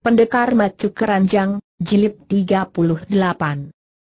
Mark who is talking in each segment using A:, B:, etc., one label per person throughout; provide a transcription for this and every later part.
A: Pendekar Macu Keranjang, Jilid 38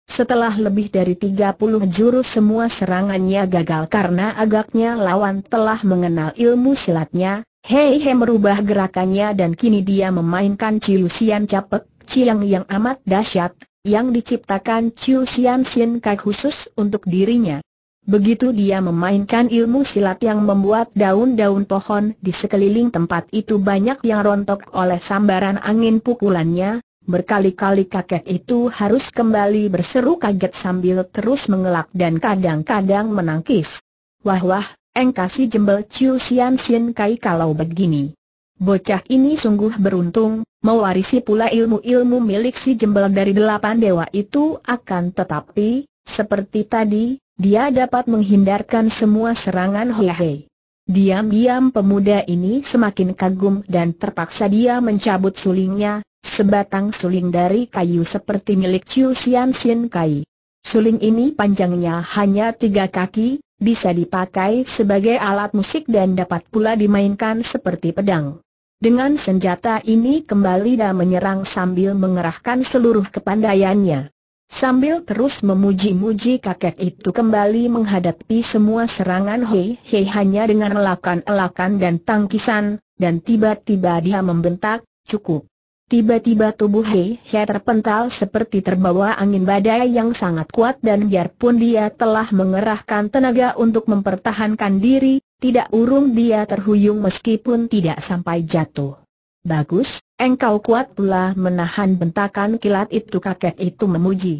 A: Setelah lebih dari 30 jurus semua serangannya gagal karena agaknya lawan telah mengenal ilmu silatnya, Hei hei, merubah gerakannya dan kini dia memainkan ciusian Capek, Ciang yang amat dahsyat, yang diciptakan Ciusian Sin Kai khusus untuk dirinya. Begitu dia memainkan ilmu silat yang membuat daun-daun pohon di sekeliling tempat itu banyak yang rontok oleh sambaran angin pukulannya, berkali-kali kakek itu harus kembali berseru kaget sambil terus mengelak dan kadang-kadang menangkis. Wah-wah, engkasi jembel Ciu Sian Sin Kai kalau begini. Bocah ini sungguh beruntung, mewarisi pula ilmu-ilmu milik si jembel dari delapan dewa itu akan tetapi, seperti tadi, dia dapat menghindarkan semua serangan Hoihei. Diam-diam pemuda ini semakin kagum dan terpaksa dia mencabut sulingnya, sebatang suling dari kayu seperti milik Chiu Sian Sin Kai. Suling ini panjangnya hanya tiga kaki, bisa dipakai sebagai alat musik dan dapat pula dimainkan seperti pedang. Dengan senjata ini kembali dia menyerang sambil mengerahkan seluruh kepandaiannya. Sambil terus memuji-muji kakek itu kembali menghadapi semua serangan Hei Hei hanya dengan elakan-elakan dan tangkisan, dan tiba-tiba dia membentak, cukup. Tiba-tiba tubuh Hei Hei terpental seperti terbawa angin badai yang sangat kuat dan biarpun dia telah mengerahkan tenaga untuk mempertahankan diri, tidak urung dia terhuyung meskipun tidak sampai jatuh. Bagus, Engkau kuat pula menahan bentakan kilat itu kakek itu memuji.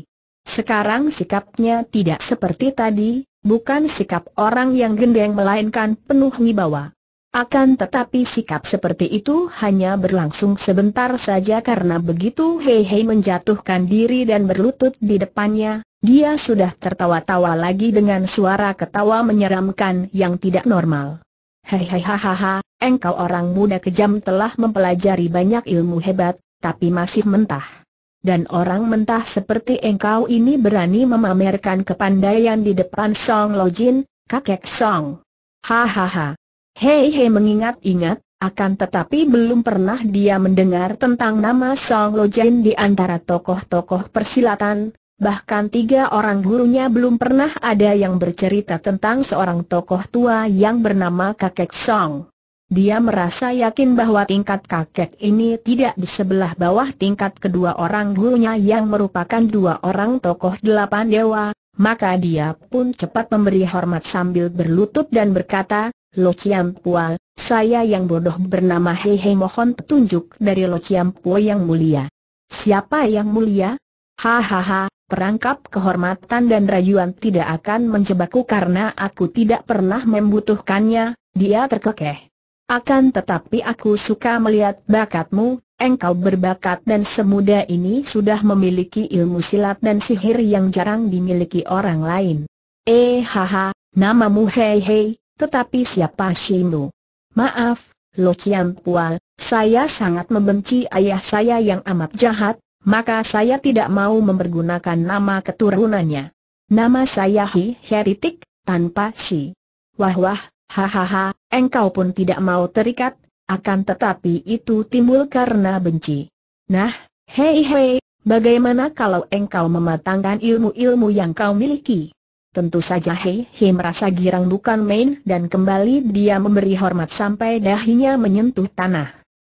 A: Sekarang sikapnya tidak seperti tadi, bukan sikap orang yang gendeng melainkan penuh wibawa. Akan tetapi sikap seperti itu hanya berlangsung sebentar saja karena begitu Hei Hei menjatuhkan diri dan berlutut di depannya, dia sudah tertawa-tawa lagi dengan suara ketawa menyeramkan yang tidak normal. Hei hei hahaha, engkau orang muda kejam telah mempelajari banyak ilmu hebat, tapi masih mentah. Dan orang mentah seperti engkau ini berani memamerkan kepandaian di depan Song Lojin, kakek Song. Hahaha. Hei hei mengingat-ingat, akan tetapi belum pernah dia mendengar tentang nama Song Lojin di antara tokoh-tokoh persilatan, Bahkan tiga orang gurunya belum pernah ada yang bercerita tentang seorang tokoh tua yang bernama Kakek Song. Dia merasa yakin bahwa tingkat kakek ini tidak di sebelah bawah tingkat kedua orang gurunya yang merupakan dua orang tokoh delapan dewa, maka dia pun cepat memberi hormat sambil berlutut dan berkata, Lo Chiam Pual, saya yang bodoh bernama Hei Hei mohon petunjuk dari Lo Chiam Pua yang mulia. Siapa yang mulia? Hahaha, perangkap kehormatan dan rayuan tidak akan menjebakku karena aku tidak pernah membutuhkannya, dia terkekeh. Akan tetapi aku suka melihat bakatmu, engkau berbakat dan semuda ini sudah memiliki ilmu silat dan sihir yang jarang dimiliki orang lain. Eh haha, namamu hei hei, tetapi siapa Shimu? Maaf, Lo Chiang Pual, saya sangat membenci ayah saya yang amat jahat, maka saya tidak mau mempergunakan nama keturunannya. Nama saya Hi Heritik, tanpa si. Wah wah, hahaha, engkau pun tidak mau terikat, akan tetapi itu timbul karena benci. Nah, hei hei, bagaimana kalau engkau mematangkan ilmu-ilmu yang kau miliki? Tentu saja Hei Hei merasa girang bukan main dan kembali dia memberi hormat sampai dahinya menyentuh tanah.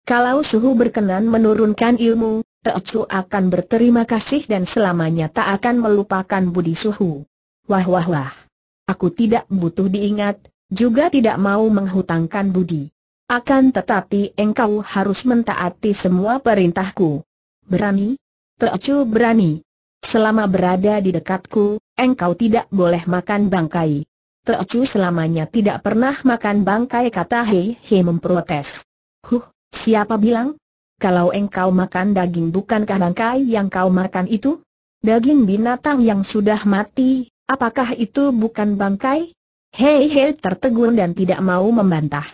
A: Kalau suhu berkenan menurunkan ilmu, Teocu akan berterima kasih dan selamanya tak akan melupakan Budi Suhu. Wah wah wah. Aku tidak butuh diingat, juga tidak mau menghutangkan Budi. Akan tetapi engkau harus mentaati semua perintahku. Berani? Teocu berani. Selama berada di dekatku, engkau tidak boleh makan bangkai. Teocu selamanya tidak pernah makan bangkai kata Hei Hei memprotes. Huh, siapa bilang? kalau engkau makan daging bukankah bangkai yang kau makan itu? Daging binatang yang sudah mati, apakah itu bukan bangkai? Hei hei tertegun dan tidak mau membantah.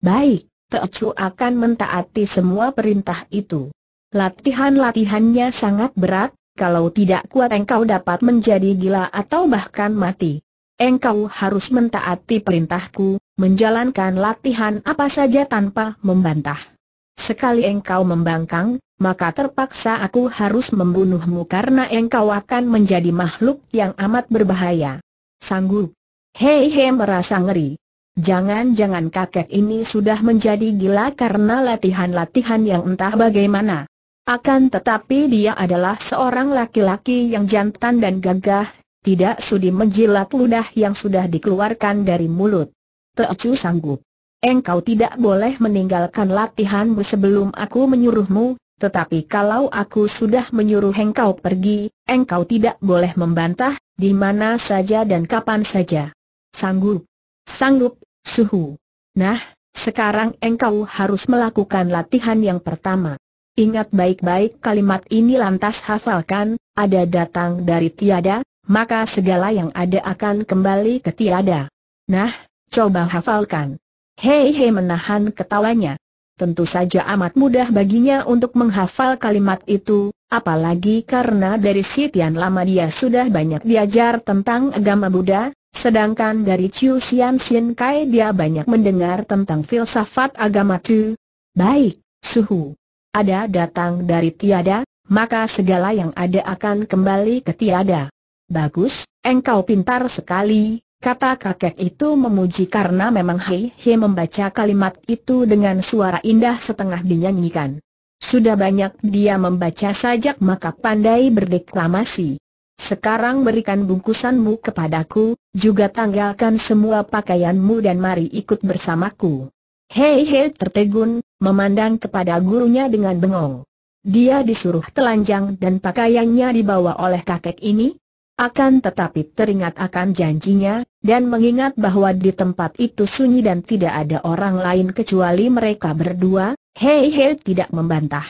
A: Baik, Teocu akan mentaati semua perintah itu. Latihan-latihannya sangat berat, kalau tidak kuat engkau dapat menjadi gila atau bahkan mati. Engkau harus mentaati perintahku, menjalankan latihan apa saja tanpa membantah. Sekali engkau membangkang, maka terpaksa aku harus membunuhmu karena engkau akan menjadi makhluk yang amat berbahaya. Sanggup. Hei hei merasa ngeri. Jangan-jangan kakek ini sudah menjadi gila karena latihan-latihan yang entah bagaimana. Akan tetapi dia adalah seorang laki-laki yang jantan dan gagah, tidak sudi menjilat ludah yang sudah dikeluarkan dari mulut. Teocu sanggup engkau tidak boleh meninggalkan latihanmu sebelum aku menyuruhmu, tetapi kalau aku sudah menyuruh engkau pergi, engkau tidak boleh membantah, di mana saja dan kapan saja. Sanggup. Sanggup, suhu. Nah, sekarang engkau harus melakukan latihan yang pertama. Ingat baik-baik kalimat ini lantas hafalkan, ada datang dari tiada, maka segala yang ada akan kembali ke tiada. Nah, coba hafalkan. Hei Hei menahan ketawanya. Tentu saja amat mudah baginya untuk menghafal kalimat itu, apalagi karena dari Sitian lama dia sudah banyak diajar tentang agama Buddha, sedangkan dari Chiu Sian Sin Kai dia banyak mendengar tentang filsafat agama Tu. Baik, suhu. Ada datang dari tiada, maka segala yang ada akan kembali ke tiada. Bagus, engkau pintar sekali, Kata kakek itu memuji karena memang Hei He membaca kalimat itu dengan suara indah setengah dinyanyikan. Sudah banyak dia membaca sajak maka pandai berdeklamasi. Sekarang berikan bungkusanmu kepadaku, juga tanggalkan semua pakaianmu dan mari ikut bersamaku. Hei Hei tertegun, memandang kepada gurunya dengan bengong. Dia disuruh telanjang dan pakaiannya dibawa oleh kakek ini, akan tetapi teringat akan janjinya, dan mengingat bahwa di tempat itu sunyi dan tidak ada orang lain kecuali mereka berdua, Hei Hei tidak membantah.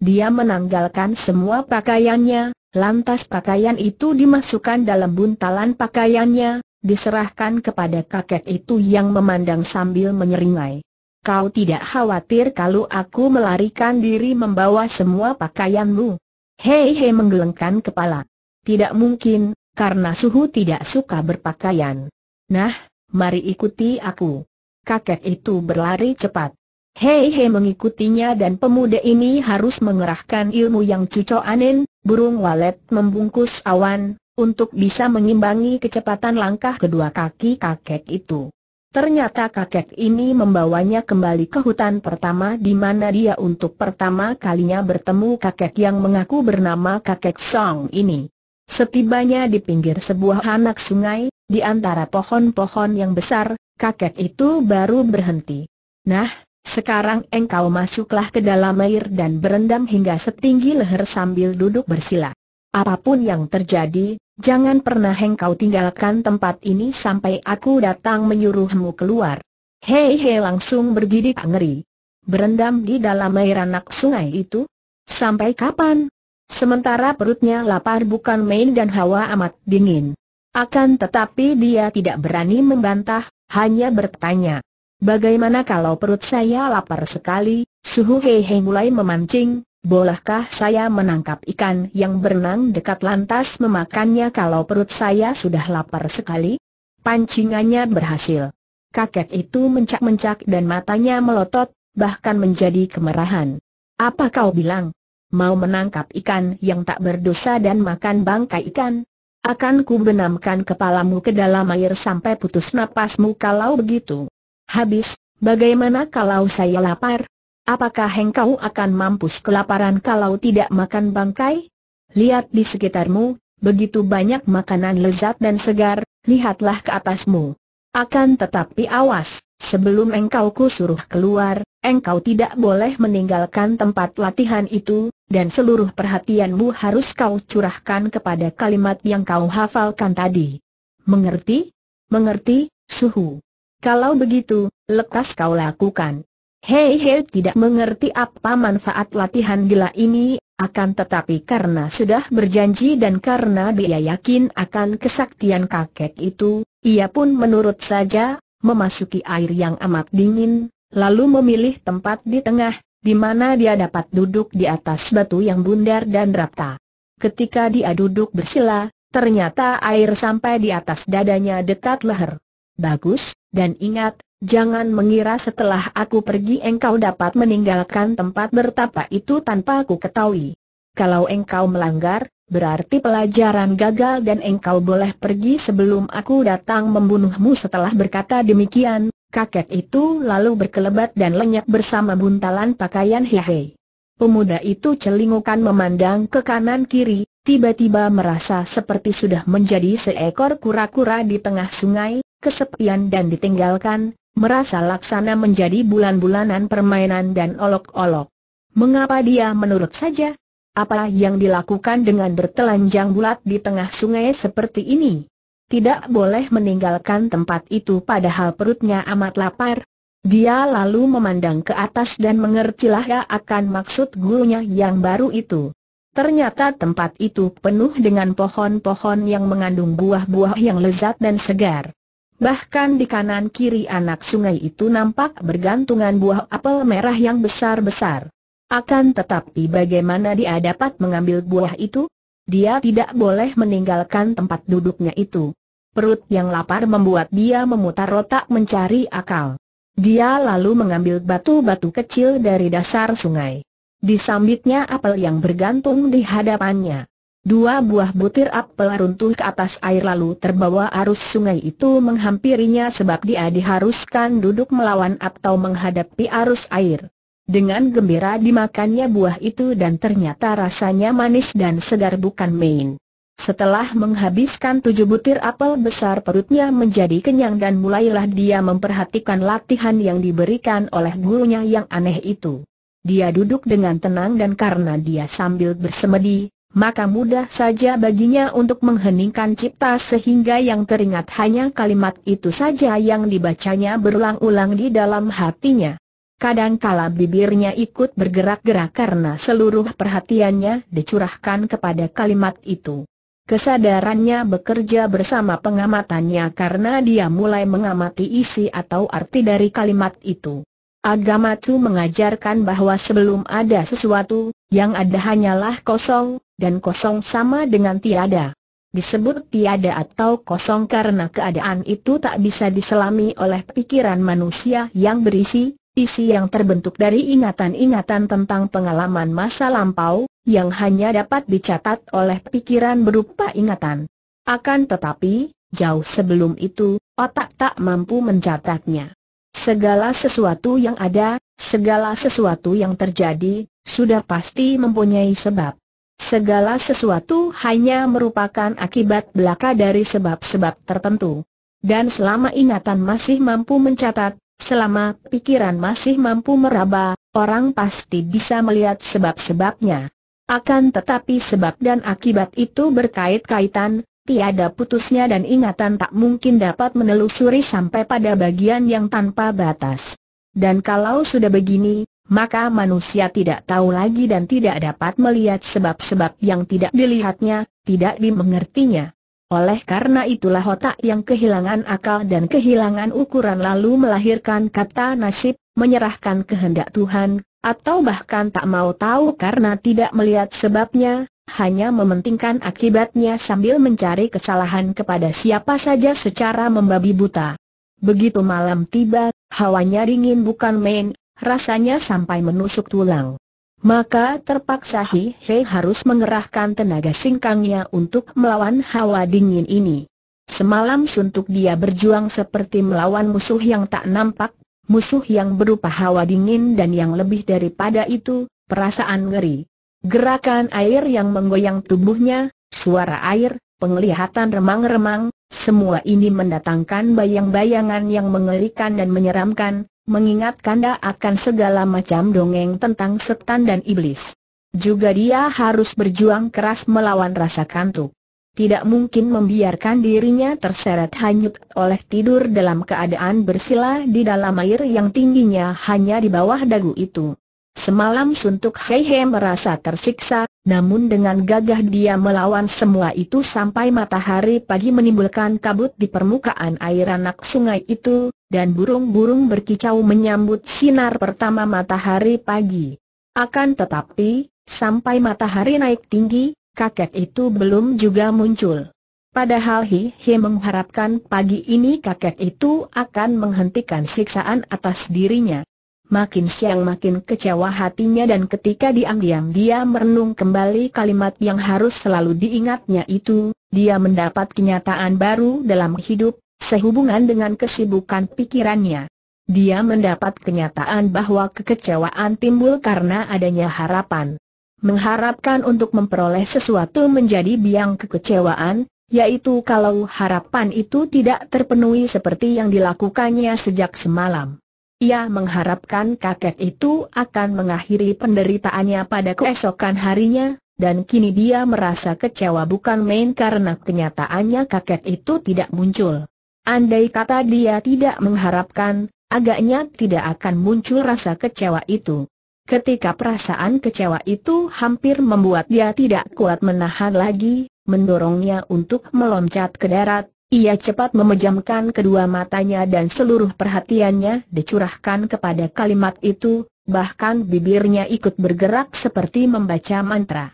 A: Dia menanggalkan semua pakaiannya, lantas pakaian itu dimasukkan dalam buntalan pakaiannya, diserahkan kepada kakek itu yang memandang sambil menyeringai. Kau tidak khawatir kalau aku melarikan diri membawa semua pakaianmu? Hei Hei menggelengkan kepala. Tidak mungkin, karena suhu tidak suka berpakaian. Nah, mari ikuti aku. Kakek itu berlari cepat. Hei Hei mengikutinya dan pemuda ini harus mengerahkan ilmu yang cucu anin, burung walet membungkus awan, untuk bisa mengimbangi kecepatan langkah kedua kaki kakek itu. Ternyata kakek ini membawanya kembali ke hutan pertama di mana dia untuk pertama kalinya bertemu kakek yang mengaku bernama kakek Song ini. Setibanya di pinggir sebuah anak sungai, di antara pohon-pohon yang besar, kakek itu baru berhenti. Nah, sekarang engkau masuklah ke dalam air dan berendam hingga setinggi leher sambil duduk bersila. Apapun yang terjadi, jangan pernah engkau tinggalkan tempat ini sampai aku datang menyuruhmu keluar. Hei hei langsung bergidik ngeri. Berendam di dalam air anak sungai itu? Sampai kapan? Sementara perutnya lapar bukan main dan hawa amat dingin. Akan tetapi dia tidak berani membantah, hanya bertanya. Bagaimana kalau perut saya lapar sekali? Suhu Hehe mulai memancing, bolehkah saya menangkap ikan yang berenang dekat lantas memakannya kalau perut saya sudah lapar sekali? Pancingannya berhasil. Kakek itu mencak-mencak dan matanya melotot, bahkan menjadi kemerahan. Apa kau bilang? mau menangkap ikan yang tak berdosa dan makan bangkai ikan. Akan ku benamkan kepalamu ke dalam air sampai putus napasmu kalau begitu. Habis, bagaimana kalau saya lapar? Apakah engkau akan mampus kelaparan kalau tidak makan bangkai? Lihat di sekitarmu, begitu banyak makanan lezat dan segar, lihatlah ke atasmu. Akan tetapi awas, sebelum engkau ku suruh keluar, engkau tidak boleh meninggalkan tempat latihan itu, dan seluruh perhatianmu harus kau curahkan kepada kalimat yang kau hafalkan tadi. Mengerti? Mengerti, suhu. Kalau begitu, lekas kau lakukan. Hei hei tidak mengerti apa manfaat latihan gila ini, akan tetapi karena sudah berjanji dan karena dia yakin akan kesaktian kakek itu, ia pun menurut saja, memasuki air yang amat dingin, lalu memilih tempat di tengah, di mana dia dapat duduk di atas batu yang bundar dan rata. Ketika dia duduk bersila, ternyata air sampai di atas dadanya dekat leher. Bagus, dan ingat, jangan mengira setelah aku pergi engkau dapat meninggalkan tempat bertapa itu tanpa aku ketahui. Kalau engkau melanggar, berarti pelajaran gagal dan engkau boleh pergi sebelum aku datang membunuhmu setelah berkata demikian, Kakek itu lalu berkelebat dan lenyap bersama buntalan pakaian Hehe. Pemuda itu celingukan memandang ke kanan kiri, tiba-tiba merasa seperti sudah menjadi seekor kura-kura di tengah sungai, kesepian dan ditinggalkan, merasa laksana menjadi bulan-bulanan permainan dan olok-olok. Mengapa dia menurut saja? Apa yang dilakukan dengan bertelanjang bulat di tengah sungai seperti ini? tidak boleh meninggalkan tempat itu padahal perutnya amat lapar. Dia lalu memandang ke atas dan mengertilah ya akan maksud gurunya yang baru itu. Ternyata tempat itu penuh dengan pohon-pohon yang mengandung buah-buah yang lezat dan segar. Bahkan di kanan kiri anak sungai itu nampak bergantungan buah apel merah yang besar-besar. Akan tetapi bagaimana dia dapat mengambil buah itu? Dia tidak boleh meninggalkan tempat duduknya itu perut yang lapar membuat dia memutar otak mencari akal. Dia lalu mengambil batu-batu kecil dari dasar sungai. Disambitnya apel yang bergantung di hadapannya. Dua buah butir apel runtuh ke atas air lalu terbawa arus sungai itu menghampirinya sebab dia diharuskan duduk melawan atau menghadapi arus air. Dengan gembira dimakannya buah itu dan ternyata rasanya manis dan segar bukan main. Setelah menghabiskan tujuh butir apel besar perutnya menjadi kenyang dan mulailah dia memperhatikan latihan yang diberikan oleh gurunya yang aneh itu. Dia duduk dengan tenang dan karena dia sambil bersemedi, maka mudah saja baginya untuk mengheningkan cipta sehingga yang teringat hanya kalimat itu saja yang dibacanya berulang-ulang di dalam hatinya. Kadangkala bibirnya ikut bergerak-gerak karena seluruh perhatiannya dicurahkan kepada kalimat itu. Kesadarannya bekerja bersama pengamatannya karena dia mulai mengamati isi atau arti dari kalimat itu. Agama itu mengajarkan bahwa sebelum ada sesuatu, yang ada hanyalah kosong, dan kosong sama dengan tiada. Disebut tiada atau kosong karena keadaan itu tak bisa diselami oleh pikiran manusia yang berisi, isi yang terbentuk dari ingatan-ingatan tentang pengalaman masa lampau, yang hanya dapat dicatat oleh pikiran berupa ingatan. Akan tetapi, jauh sebelum itu, otak tak mampu mencatatnya. Segala sesuatu yang ada, segala sesuatu yang terjadi, sudah pasti mempunyai sebab. Segala sesuatu hanya merupakan akibat belaka dari sebab-sebab tertentu. Dan selama ingatan masih mampu mencatat, selama pikiran masih mampu meraba, orang pasti bisa melihat sebab-sebabnya. Akan tetapi sebab dan akibat itu berkait-kaitan, tiada putusnya dan ingatan tak mungkin dapat menelusuri sampai pada bagian yang tanpa batas. Dan kalau sudah begini, maka manusia tidak tahu lagi dan tidak dapat melihat sebab-sebab yang tidak dilihatnya, tidak dimengertinya. Oleh karena itulah otak yang kehilangan akal dan kehilangan ukuran lalu melahirkan kata nasib, menyerahkan kehendak Tuhan atau bahkan tak mau tahu karena tidak melihat sebabnya, hanya mementingkan akibatnya sambil mencari kesalahan kepada siapa saja secara membabi buta. Begitu malam tiba, hawanya dingin bukan main, rasanya sampai menusuk tulang. Maka terpaksa Hi He harus mengerahkan tenaga singkangnya untuk melawan hawa dingin ini. Semalam suntuk dia berjuang seperti melawan musuh yang tak nampak, musuh yang berupa hawa dingin dan yang lebih daripada itu, perasaan ngeri. Gerakan air yang menggoyang tubuhnya, suara air, penglihatan remang-remang, semua ini mendatangkan bayang-bayangan yang mengerikan dan menyeramkan, mengingatkan dia akan segala macam dongeng tentang setan dan iblis. Juga dia harus berjuang keras melawan rasa kantuk tidak mungkin membiarkan dirinya terseret hanyut oleh tidur dalam keadaan bersila di dalam air yang tingginya hanya di bawah dagu itu. Semalam suntuk Hei merasa tersiksa, namun dengan gagah dia melawan semua itu sampai matahari pagi menimbulkan kabut di permukaan air anak sungai itu, dan burung-burung berkicau menyambut sinar pertama matahari pagi. Akan tetapi, sampai matahari naik tinggi, kakek itu belum juga muncul. Padahal Hi Hi mengharapkan pagi ini kakek itu akan menghentikan siksaan atas dirinya. Makin siang makin kecewa hatinya dan ketika diam-diam dia merenung kembali kalimat yang harus selalu diingatnya itu, dia mendapat kenyataan baru dalam hidup, sehubungan dengan kesibukan pikirannya. Dia mendapat kenyataan bahwa kekecewaan timbul karena adanya harapan mengharapkan untuk memperoleh sesuatu menjadi biang kekecewaan, yaitu kalau harapan itu tidak terpenuhi seperti yang dilakukannya sejak semalam. Ia mengharapkan kakek itu akan mengakhiri penderitaannya pada keesokan harinya, dan kini dia merasa kecewa bukan main karena kenyataannya kakek itu tidak muncul. Andai kata dia tidak mengharapkan, agaknya tidak akan muncul rasa kecewa itu. Ketika perasaan kecewa itu hampir membuat dia tidak kuat menahan lagi, mendorongnya untuk meloncat ke darat, ia cepat memejamkan kedua matanya dan seluruh perhatiannya dicurahkan kepada kalimat itu, bahkan bibirnya ikut bergerak seperti membaca mantra.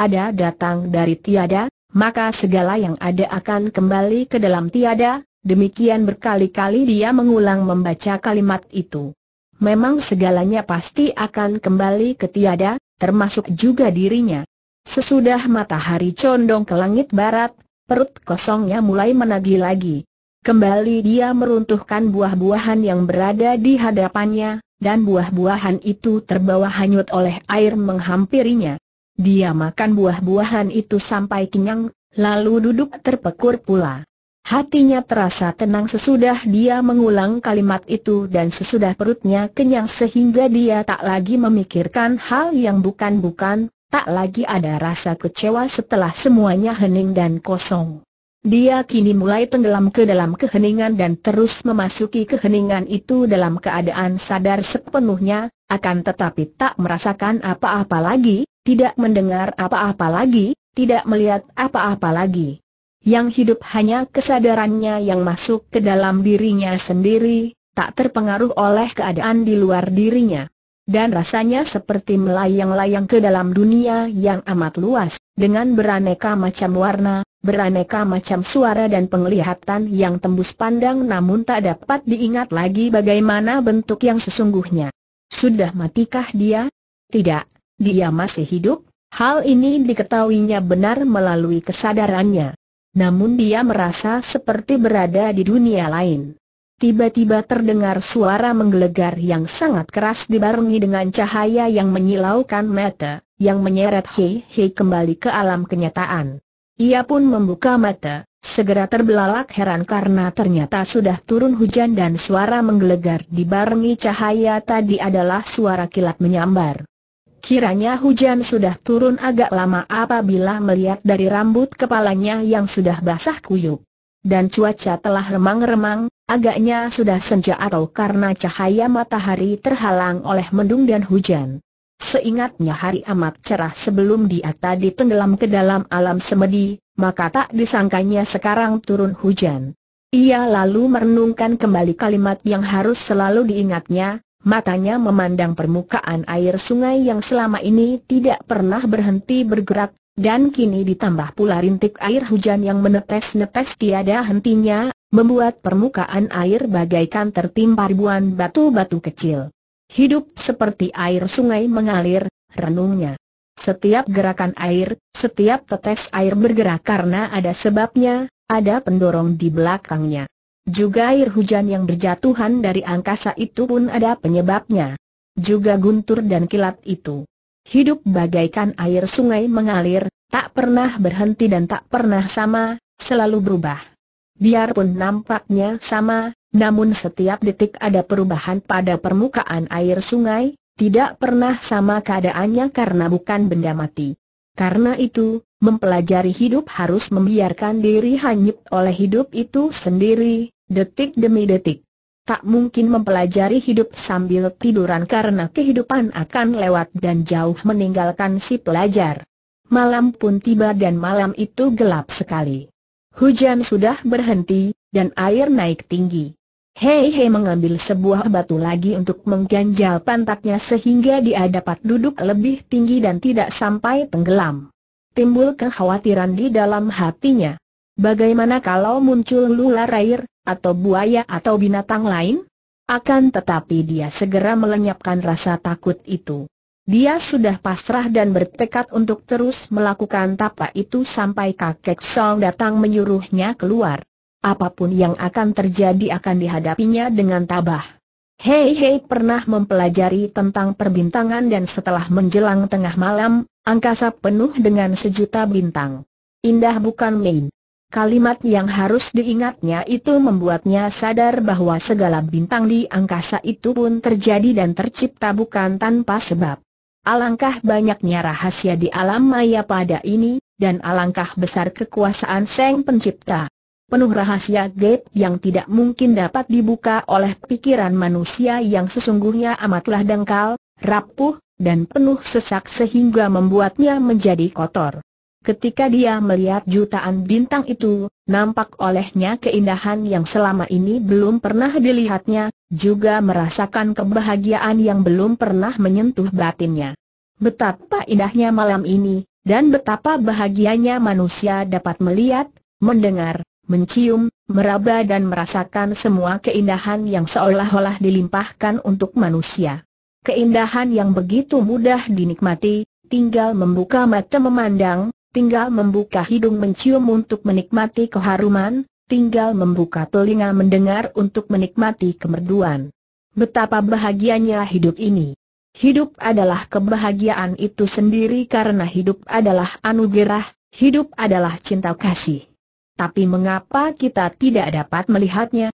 A: Ada datang dari tiada, maka segala yang ada akan kembali ke dalam tiada, demikian berkali-kali dia mengulang membaca kalimat itu memang segalanya pasti akan kembali ke tiada, termasuk juga dirinya. Sesudah matahari condong ke langit barat, perut kosongnya mulai menagih lagi. Kembali dia meruntuhkan buah-buahan yang berada di hadapannya, dan buah-buahan itu terbawa hanyut oleh air menghampirinya. Dia makan buah-buahan itu sampai kenyang, lalu duduk terpekur pula. Hatinya terasa tenang sesudah dia mengulang kalimat itu dan sesudah perutnya kenyang sehingga dia tak lagi memikirkan hal yang bukan-bukan, tak lagi ada rasa kecewa setelah semuanya hening dan kosong. Dia kini mulai tenggelam ke dalam keheningan dan terus memasuki keheningan itu dalam keadaan sadar sepenuhnya, akan tetapi tak merasakan apa-apa lagi, tidak mendengar apa-apa lagi, tidak melihat apa-apa lagi. Yang hidup hanya kesadarannya yang masuk ke dalam dirinya sendiri, tak terpengaruh oleh keadaan di luar dirinya. Dan rasanya seperti melayang-layang ke dalam dunia yang amat luas, dengan beraneka macam warna, beraneka macam suara dan penglihatan yang tembus pandang namun tak dapat diingat lagi bagaimana bentuk yang sesungguhnya. Sudah matikah dia? Tidak, dia masih hidup. Hal ini diketahuinya benar melalui kesadarannya namun dia merasa seperti berada di dunia lain. Tiba-tiba terdengar suara menggelegar yang sangat keras dibarengi dengan cahaya yang menyilaukan mata, yang menyeret Hei Hei kembali ke alam kenyataan. Ia pun membuka mata, segera terbelalak heran karena ternyata sudah turun hujan dan suara menggelegar dibarengi cahaya tadi adalah suara kilat menyambar. Kiranya hujan sudah turun agak lama apabila melihat dari rambut kepalanya yang sudah basah kuyup. Dan cuaca telah remang-remang, agaknya sudah senja atau karena cahaya matahari terhalang oleh mendung dan hujan. Seingatnya hari amat cerah sebelum dia tadi tenggelam ke dalam alam semedi, maka tak disangkanya sekarang turun hujan. Ia lalu merenungkan kembali kalimat yang harus selalu diingatnya, matanya memandang permukaan air sungai yang selama ini tidak pernah berhenti bergerak, dan kini ditambah pula rintik air hujan yang menetes-netes tiada hentinya, membuat permukaan air bagaikan tertimpa ribuan batu-batu kecil. Hidup seperti air sungai mengalir, renungnya. Setiap gerakan air, setiap tetes air bergerak karena ada sebabnya, ada pendorong di belakangnya. Juga air hujan yang berjatuhan dari angkasa itu pun ada penyebabnya. Juga guntur dan kilat itu. Hidup bagaikan air sungai mengalir, tak pernah berhenti dan tak pernah sama, selalu berubah. Biarpun nampaknya sama, namun setiap detik ada perubahan pada permukaan air sungai, tidak pernah sama keadaannya karena bukan benda mati. Karena itu, mempelajari hidup harus membiarkan diri hanyut oleh hidup itu sendiri, detik demi detik. Tak mungkin mempelajari hidup sambil tiduran karena kehidupan akan lewat dan jauh meninggalkan si pelajar. Malam pun tiba dan malam itu gelap sekali. Hujan sudah berhenti, dan air naik tinggi. Hei Hei mengambil sebuah batu lagi untuk mengganjal pantatnya sehingga dia dapat duduk lebih tinggi dan tidak sampai tenggelam. Timbul kekhawatiran di dalam hatinya. Bagaimana kalau muncul lular air, atau buaya atau binatang lain? Akan tetapi dia segera melenyapkan rasa takut itu. Dia sudah pasrah dan bertekad untuk terus melakukan tapa itu sampai kakek Song datang menyuruhnya keluar. Apapun yang akan terjadi akan dihadapinya dengan tabah. Hei Hei pernah mempelajari tentang perbintangan dan setelah menjelang tengah malam, angkasa penuh dengan sejuta bintang. Indah bukan main. Kalimat yang harus diingatnya itu membuatnya sadar bahwa segala bintang di angkasa itu pun terjadi dan tercipta bukan tanpa sebab. Alangkah banyaknya rahasia di alam maya pada ini, dan alangkah besar kekuasaan Seng Pencipta. Penuh rahasia gaib yang tidak mungkin dapat dibuka oleh pikiran manusia yang sesungguhnya amatlah dangkal, rapuh, dan penuh sesak sehingga membuatnya menjadi kotor. Ketika dia melihat jutaan bintang itu, nampak olehnya keindahan yang selama ini belum pernah dilihatnya, juga merasakan kebahagiaan yang belum pernah menyentuh batinnya. Betapa indahnya malam ini, dan betapa bahagianya manusia dapat melihat, mendengar, mencium, meraba dan merasakan semua keindahan yang seolah-olah dilimpahkan untuk manusia. Keindahan yang begitu mudah dinikmati, tinggal membuka mata memandang, tinggal membuka hidung mencium untuk menikmati keharuman, tinggal membuka telinga mendengar untuk menikmati kemerduan. Betapa bahagianya hidup ini. Hidup adalah kebahagiaan itu sendiri karena hidup adalah anugerah, hidup adalah cinta kasih. Tapi mengapa kita tidak dapat melihatnya?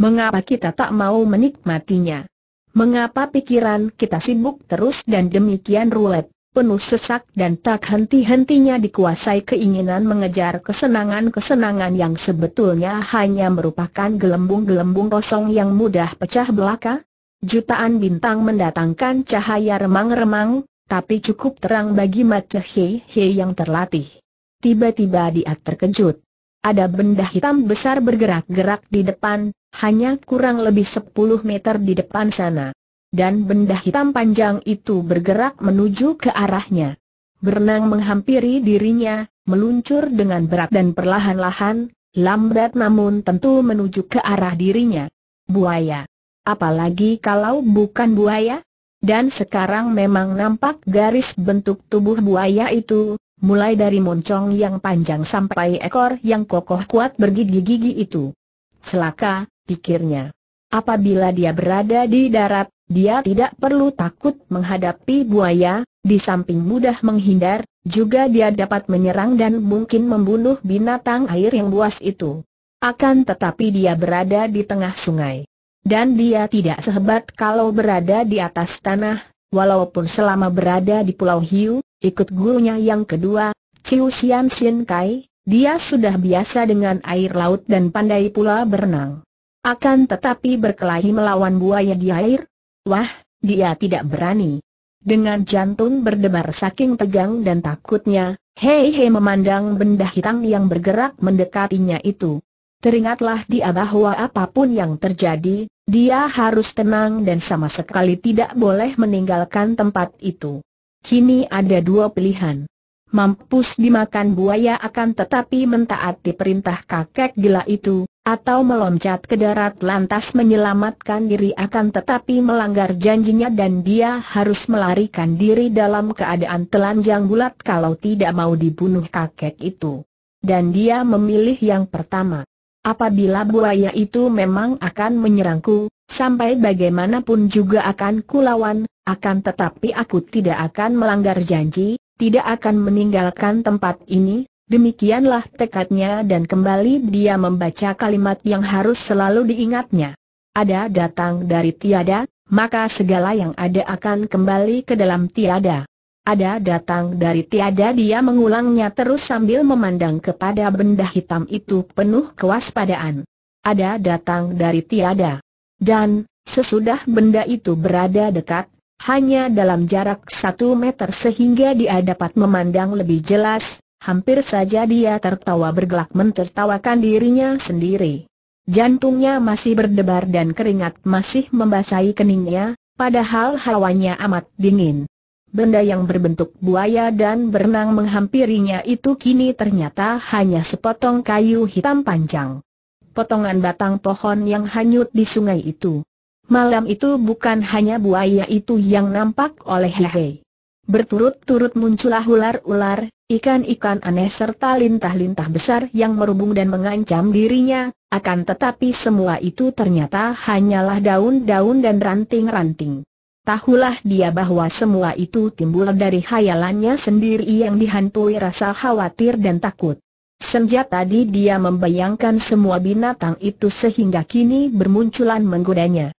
A: Mengapa kita tak mau menikmatinya? Mengapa pikiran kita sibuk terus dan demikian ruwet? penuh sesak dan tak henti-hentinya dikuasai keinginan mengejar kesenangan-kesenangan yang sebetulnya hanya merupakan gelembung-gelembung kosong yang mudah pecah belaka? Jutaan bintang mendatangkan cahaya remang-remang, tapi cukup terang bagi mata He He yang terlatih. Tiba-tiba dia terkejut. Ada benda hitam besar bergerak-gerak di depan, hanya kurang lebih 10 meter di depan sana dan benda hitam panjang itu bergerak menuju ke arahnya. Berenang menghampiri dirinya, meluncur dengan berat dan perlahan-lahan, lambat namun tentu menuju ke arah dirinya. Buaya. Apalagi kalau bukan buaya? Dan sekarang memang nampak garis bentuk tubuh buaya itu, mulai dari moncong yang panjang sampai ekor yang kokoh kuat bergigi-gigi itu. Celaka, pikirnya. Apabila dia berada di darat, dia tidak perlu takut menghadapi buaya, di samping mudah menghindar, juga dia dapat menyerang dan mungkin membunuh binatang air yang buas itu. Akan tetapi dia berada di tengah sungai. Dan dia tidak sehebat kalau berada di atas tanah, walaupun selama berada di Pulau Hiu, ikut gurunya yang kedua, Chiu Sian Sin Kai, dia sudah biasa dengan air laut dan pandai pula berenang. Akan tetapi berkelahi melawan buaya di air, Wah, dia tidak berani. Dengan jantung berdebar saking tegang dan takutnya, Hei Hei memandang benda hitam yang bergerak mendekatinya itu. Teringatlah dia bahwa apapun yang terjadi, dia harus tenang dan sama sekali tidak boleh meninggalkan tempat itu. Kini ada dua pilihan mampus dimakan buaya akan tetapi mentaati perintah kakek gila itu, atau meloncat ke darat lantas menyelamatkan diri akan tetapi melanggar janjinya dan dia harus melarikan diri dalam keadaan telanjang bulat kalau tidak mau dibunuh kakek itu. Dan dia memilih yang pertama. Apabila buaya itu memang akan menyerangku, sampai bagaimanapun juga akan kulawan, akan tetapi aku tidak akan melanggar janji, tidak akan meninggalkan tempat ini, demikianlah tekadnya dan kembali dia membaca kalimat yang harus selalu diingatnya. Ada datang dari tiada, maka segala yang ada akan kembali ke dalam tiada. Ada datang dari tiada dia mengulangnya terus sambil memandang kepada benda hitam itu penuh kewaspadaan. Ada datang dari tiada. Dan, sesudah benda itu berada dekat, hanya dalam jarak satu meter sehingga dia dapat memandang lebih jelas, hampir saja dia tertawa bergelak mentertawakan dirinya sendiri. Jantungnya masih berdebar dan keringat masih membasahi keningnya, padahal hawanya amat dingin. Benda yang berbentuk buaya dan berenang menghampirinya itu kini ternyata hanya sepotong kayu hitam panjang. Potongan batang pohon yang hanyut di sungai itu. Malam itu bukan hanya buaya itu yang nampak oleh Hehe. Berturut-turut muncullah ular-ular, ikan-ikan aneh serta lintah-lintah besar yang merubung dan mengancam dirinya, akan tetapi semua itu ternyata hanyalah daun-daun dan ranting-ranting. Tahulah dia bahwa semua itu timbul dari hayalannya sendiri yang dihantui rasa khawatir dan takut. Senja tadi dia membayangkan semua binatang itu sehingga kini bermunculan menggodanya.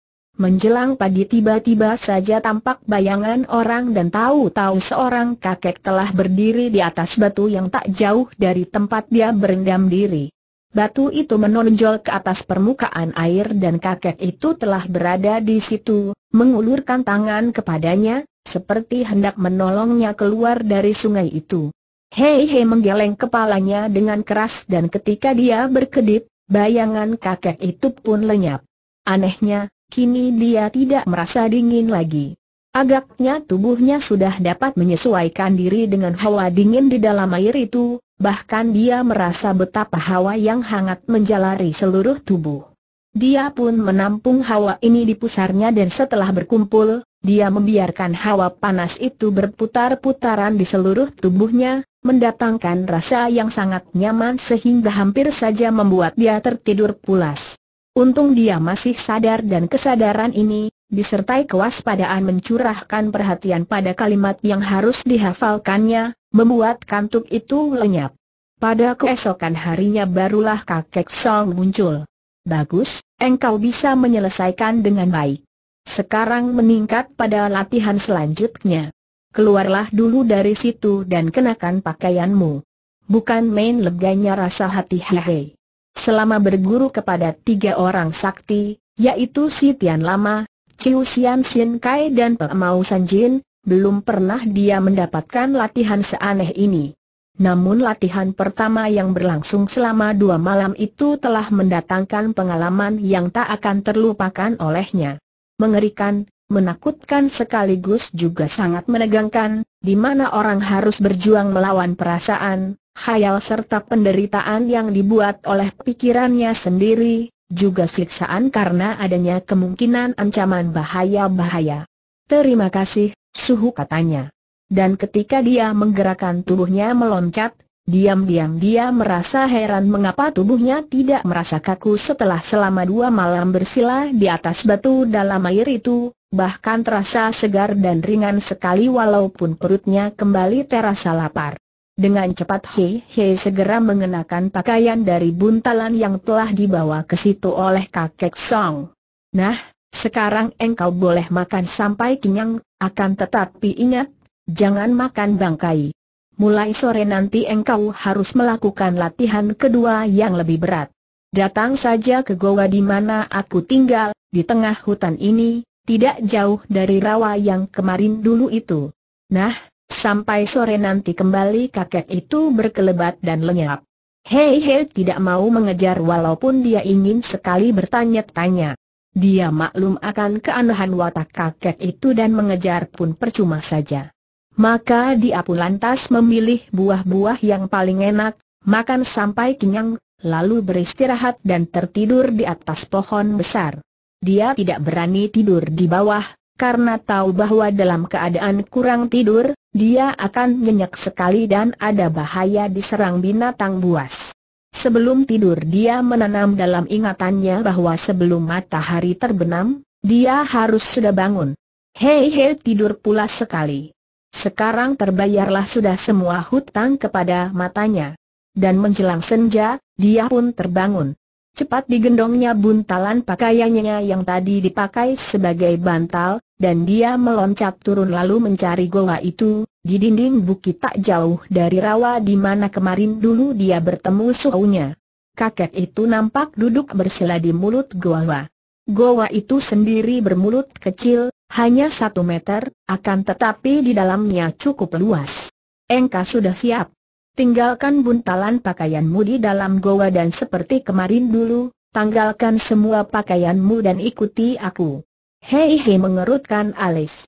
A: Menjelang pagi tiba-tiba saja tampak bayangan orang dan tahu-tahu seorang kakek telah berdiri di atas batu yang tak jauh dari tempat dia berendam diri. Batu itu menonjol ke atas permukaan air dan kakek itu telah berada di situ, mengulurkan tangan kepadanya, seperti hendak menolongnya keluar dari sungai itu. Hei Hei menggeleng kepalanya dengan keras dan ketika dia berkedip, bayangan kakek itu pun lenyap. Anehnya, kini dia tidak merasa dingin lagi. Agaknya tubuhnya sudah dapat menyesuaikan diri dengan hawa dingin di dalam air itu, bahkan dia merasa betapa hawa yang hangat menjalari seluruh tubuh. Dia pun menampung hawa ini di pusarnya dan setelah berkumpul, dia membiarkan hawa panas itu berputar-putaran di seluruh tubuhnya, mendatangkan rasa yang sangat nyaman sehingga hampir saja membuat dia tertidur pulas. Untung dia masih sadar dan kesadaran ini, disertai kewaspadaan mencurahkan perhatian pada kalimat yang harus dihafalkannya, membuat kantuk itu lenyap. Pada keesokan harinya barulah kakek Song muncul. Bagus, engkau bisa menyelesaikan dengan baik. Sekarang meningkat pada latihan selanjutnya. Keluarlah dulu dari situ dan kenakan pakaianmu. Bukan main leganya rasa hati hehe. Selama berguru kepada tiga orang sakti, yaitu Si Tian Lama, Chiu Sian Sin Kai dan Pe Mau San Jin, belum pernah dia mendapatkan latihan seaneh ini. Namun latihan pertama yang berlangsung selama dua malam itu telah mendatangkan pengalaman yang tak akan terlupakan olehnya. Mengerikan, menakutkan sekaligus juga sangat menegangkan, di mana orang harus berjuang melawan perasaan, khayal serta penderitaan yang dibuat oleh pikirannya sendiri, juga siksaan karena adanya kemungkinan ancaman bahaya-bahaya. Terima kasih, suhu katanya. Dan ketika dia menggerakkan tubuhnya meloncat, diam-diam dia merasa heran mengapa tubuhnya tidak merasa kaku setelah selama dua malam bersila di atas batu dalam air itu, bahkan terasa segar dan ringan sekali walaupun perutnya kembali terasa lapar. Dengan cepat He He segera mengenakan pakaian dari buntalan yang telah dibawa ke situ oleh kakek Song. Nah, sekarang engkau boleh makan sampai kenyang, akan tetapi ingat, jangan makan bangkai. Mulai sore nanti engkau harus melakukan latihan kedua yang lebih berat. Datang saja ke goa di mana aku tinggal, di tengah hutan ini, tidak jauh dari rawa yang kemarin dulu itu. Nah, Sampai sore nanti kembali kakek itu berkelebat dan lenyap. Hei Hei tidak mau mengejar walaupun dia ingin sekali bertanya-tanya. Dia maklum akan keanehan watak kakek itu dan mengejar pun percuma saja. Maka dia pun lantas memilih buah-buah yang paling enak, makan sampai kenyang, lalu beristirahat dan tertidur di atas pohon besar. Dia tidak berani tidur di bawah, karena tahu bahwa dalam keadaan kurang tidur, dia akan nyenyak sekali dan ada bahaya diserang binatang buas. Sebelum tidur dia menanam dalam ingatannya bahwa sebelum matahari terbenam, dia harus sudah bangun. Hei hei tidur pula sekali. Sekarang terbayarlah sudah semua hutang kepada matanya. Dan menjelang senja, dia pun terbangun. Cepat digendongnya buntalan pakaiannya yang tadi dipakai sebagai bantal, dan dia meloncat turun lalu mencari goa itu, di dinding bukit tak jauh dari rawa di mana kemarin dulu dia bertemu suhunya. Kakek itu nampak duduk bersila di mulut goa. Goa itu sendiri bermulut kecil, hanya satu meter, akan tetapi di dalamnya cukup luas. Engka sudah siap? Tinggalkan buntalan pakaianmu di dalam goa dan seperti kemarin dulu, tanggalkan semua pakaianmu dan ikuti aku. Hei hei mengerutkan alis.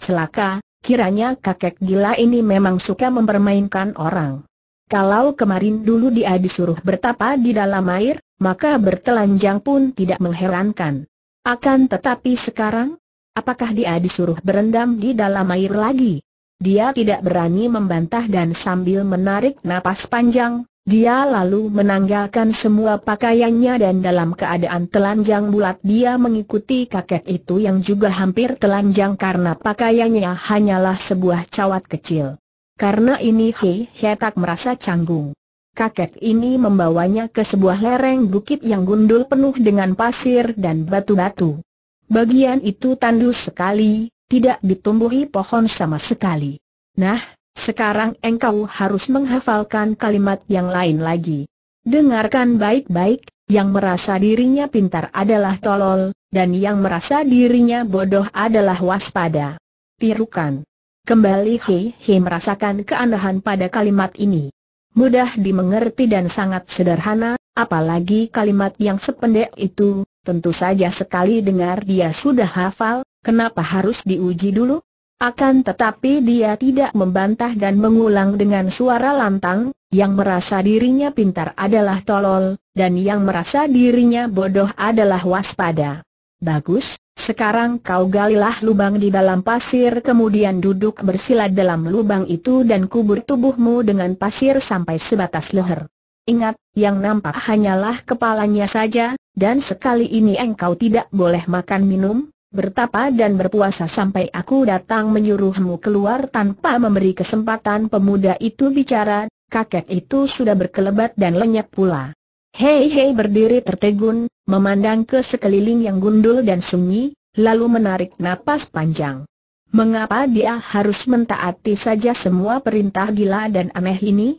A: Celaka, kiranya kakek gila ini memang suka mempermainkan orang. Kalau kemarin dulu dia disuruh bertapa di dalam air, maka bertelanjang pun tidak mengherankan. Akan tetapi sekarang, apakah dia disuruh berendam di dalam air lagi? Dia tidak berani membantah dan sambil menarik napas panjang, dia lalu menanggalkan semua pakaiannya dan dalam keadaan telanjang bulat dia mengikuti kakek itu yang juga hampir telanjang karena pakaiannya hanyalah sebuah cawat kecil. Karena ini He Hetak merasa canggung. Kakek ini membawanya ke sebuah lereng bukit yang gundul penuh dengan pasir dan batu-batu. Bagian itu tandus sekali, tidak ditumbuhi pohon sama sekali. Nah, sekarang engkau harus menghafalkan kalimat yang lain lagi. Dengarkan baik-baik, yang merasa dirinya pintar adalah tolol, dan yang merasa dirinya bodoh adalah waspada. Tirukan. Kembali He He merasakan keanehan pada kalimat ini. Mudah dimengerti dan sangat sederhana, apalagi kalimat yang sependek itu, tentu saja sekali dengar dia sudah hafal, Kenapa harus diuji dulu? Akan tetapi dia tidak membantah dan mengulang dengan suara lantang, yang merasa dirinya pintar adalah tolol, dan yang merasa dirinya bodoh adalah waspada. Bagus, sekarang kau galilah lubang di dalam pasir kemudian duduk bersila dalam lubang itu dan kubur tubuhmu dengan pasir sampai sebatas leher. Ingat, yang nampak hanyalah kepalanya saja, dan sekali ini engkau tidak boleh makan minum, bertapa dan berpuasa sampai aku datang menyuruhmu keluar tanpa memberi kesempatan pemuda itu bicara, kakek itu sudah berkelebat dan lenyap pula. Hei hei berdiri tertegun, memandang ke sekeliling yang gundul dan sunyi, lalu menarik napas panjang. Mengapa dia harus mentaati saja semua perintah gila dan aneh ini?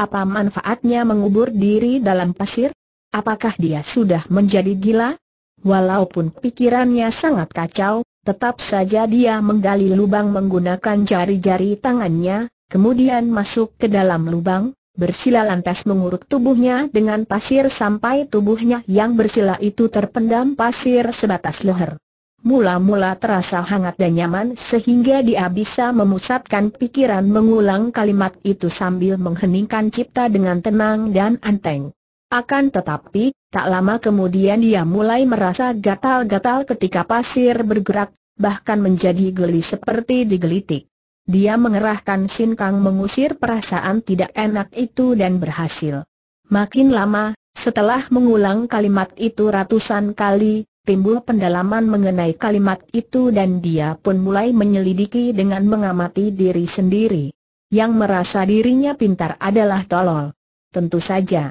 A: Apa manfaatnya mengubur diri dalam pasir? Apakah dia sudah menjadi gila? Walaupun pikirannya sangat kacau, tetap saja dia menggali lubang menggunakan jari-jari tangannya, kemudian masuk ke dalam lubang, bersila lantas mengurut tubuhnya dengan pasir sampai tubuhnya yang bersila itu terpendam pasir sebatas leher. Mula-mula terasa hangat dan nyaman sehingga dia bisa memusatkan pikiran mengulang kalimat itu sambil mengheningkan cipta dengan tenang dan anteng. Akan tetapi, tak lama kemudian dia mulai merasa gatal-gatal ketika pasir bergerak, bahkan menjadi geli seperti digelitik. Dia mengerahkan Sin Kang mengusir perasaan tidak enak itu dan berhasil. Makin lama, setelah mengulang kalimat itu ratusan kali, timbul pendalaman mengenai kalimat itu dan dia pun mulai menyelidiki dengan mengamati diri sendiri. Yang merasa dirinya pintar adalah tolol. Tentu saja,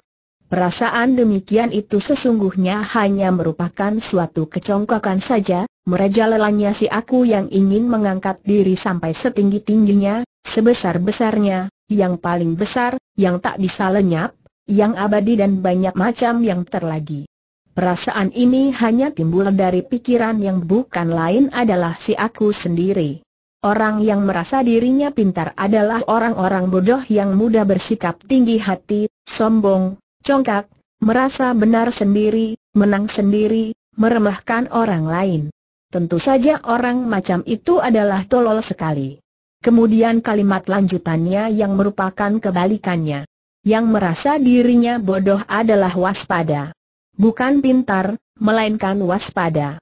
A: Perasaan demikian itu sesungguhnya hanya merupakan suatu kecongkakan saja, merajalelanya si aku yang ingin mengangkat diri sampai setinggi-tingginya, sebesar-besarnya, yang paling besar, yang tak bisa lenyap, yang abadi dan banyak macam yang terlagi. Perasaan ini hanya timbul dari pikiran yang bukan lain adalah si aku sendiri. Orang yang merasa dirinya pintar adalah orang-orang bodoh yang mudah bersikap tinggi hati, sombong, congkak, merasa benar sendiri, menang sendiri, meremehkan orang lain. Tentu saja orang macam itu adalah tolol sekali. Kemudian kalimat lanjutannya yang merupakan kebalikannya. Yang merasa dirinya bodoh adalah waspada. Bukan pintar, melainkan waspada.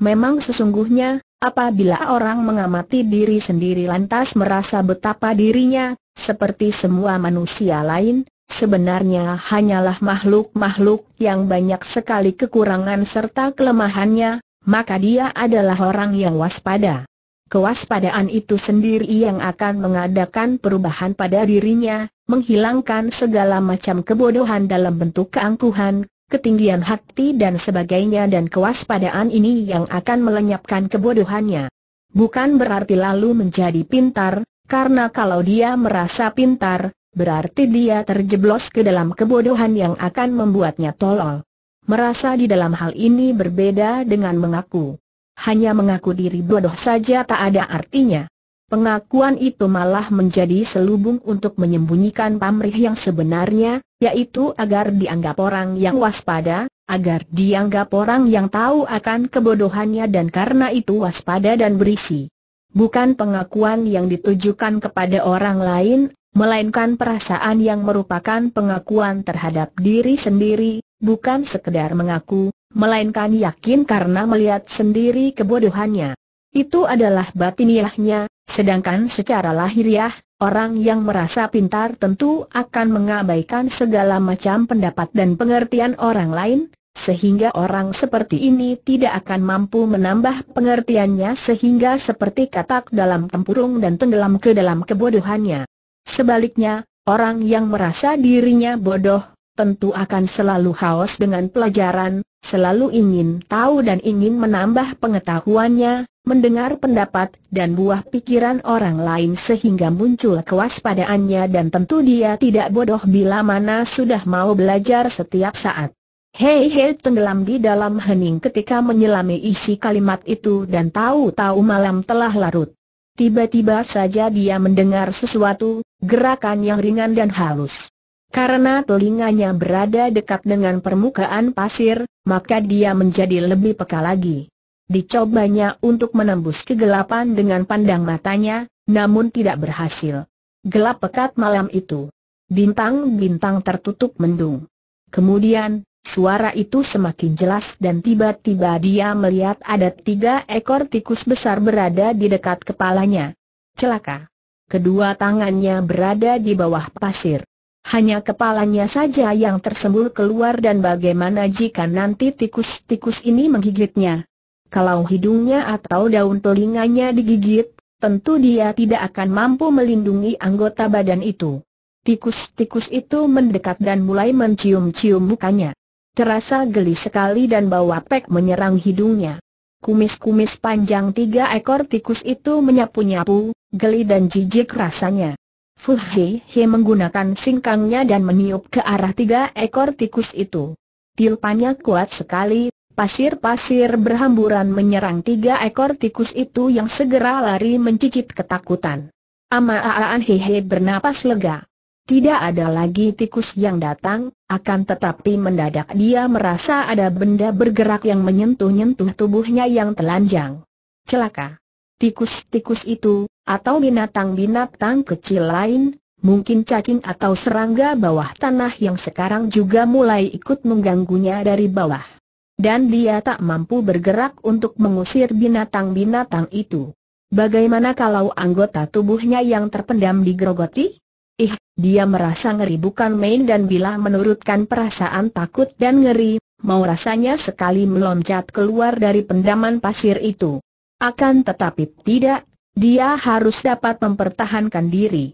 A: Memang sesungguhnya, apabila orang mengamati diri sendiri lantas merasa betapa dirinya, seperti semua manusia lain, Sebenarnya hanyalah makhluk-makhluk yang banyak sekali kekurangan serta kelemahannya, maka dia adalah orang yang waspada. Kewaspadaan itu sendiri yang akan mengadakan perubahan pada dirinya, menghilangkan segala macam kebodohan dalam bentuk keangkuhan, ketinggian hati dan sebagainya dan kewaspadaan ini yang akan melenyapkan kebodohannya. Bukan berarti lalu menjadi pintar, karena kalau dia merasa pintar, Berarti dia terjeblos ke dalam kebodohan yang akan membuatnya tolol. Merasa di dalam hal ini berbeda dengan mengaku. Hanya mengaku diri bodoh saja tak ada artinya. Pengakuan itu malah menjadi selubung untuk menyembunyikan pamrih yang sebenarnya, yaitu agar dianggap orang yang waspada, agar dianggap orang yang tahu akan kebodohannya dan karena itu waspada dan berisi. Bukan pengakuan yang ditujukan kepada orang lain, melainkan perasaan yang merupakan pengakuan terhadap diri sendiri, bukan sekedar mengaku, melainkan yakin karena melihat sendiri kebodohannya. Itu adalah batiniahnya, sedangkan secara lahiriah, orang yang merasa pintar tentu akan mengabaikan segala macam pendapat dan pengertian orang lain, sehingga orang seperti ini tidak akan mampu menambah pengertiannya sehingga seperti katak dalam tempurung dan tenggelam ke dalam kebodohannya. Sebaliknya, orang yang merasa dirinya bodoh, tentu akan selalu haus dengan pelajaran, selalu ingin tahu dan ingin menambah pengetahuannya, mendengar pendapat dan buah pikiran orang lain sehingga muncul kewaspadaannya dan tentu dia tidak bodoh bila mana sudah mau belajar setiap saat. Hei hei tenggelam di dalam hening ketika menyelami isi kalimat itu dan tahu-tahu malam telah larut. Tiba-tiba saja dia mendengar sesuatu, gerakan yang ringan dan halus. Karena telinganya berada dekat dengan permukaan pasir, maka dia menjadi lebih peka lagi. Dicobanya untuk menembus kegelapan dengan pandang matanya, namun tidak berhasil. Gelap pekat malam itu. Bintang-bintang tertutup mendung. Kemudian, Suara itu semakin jelas dan tiba-tiba dia melihat ada tiga ekor tikus besar berada di dekat kepalanya. Celaka. Kedua tangannya berada di bawah pasir. Hanya kepalanya saja yang tersembul keluar dan bagaimana jika nanti tikus-tikus ini menggigitnya. Kalau hidungnya atau daun telinganya digigit, tentu dia tidak akan mampu melindungi anggota badan itu. Tikus-tikus itu mendekat dan mulai mencium-cium mukanya. Terasa geli sekali dan bau pek menyerang hidungnya. Kumis-kumis panjang tiga ekor tikus itu menyapu-nyapu, geli dan jijik rasanya. Fu He He menggunakan singkangnya dan meniup ke arah tiga ekor tikus itu. Tilpanya kuat sekali, pasir-pasir berhamburan menyerang tiga ekor tikus itu yang segera lari mencicit ketakutan. Ama-aan He He bernapas lega. Tidak ada lagi tikus yang datang, akan tetapi mendadak dia merasa ada benda bergerak yang menyentuh-nyentuh tubuhnya yang telanjang. Celaka! Tikus-tikus itu, atau binatang-binatang kecil lain, mungkin cacing atau serangga bawah tanah yang sekarang juga mulai ikut mengganggunya dari bawah. Dan dia tak mampu bergerak untuk mengusir binatang-binatang itu. Bagaimana kalau anggota tubuhnya yang terpendam digerogoti? Ih, dia merasa ngeri bukan main dan bila menurutkan perasaan takut dan ngeri, mau rasanya sekali meloncat keluar dari pendaman pasir itu. Akan tetapi tidak, dia harus dapat mempertahankan diri.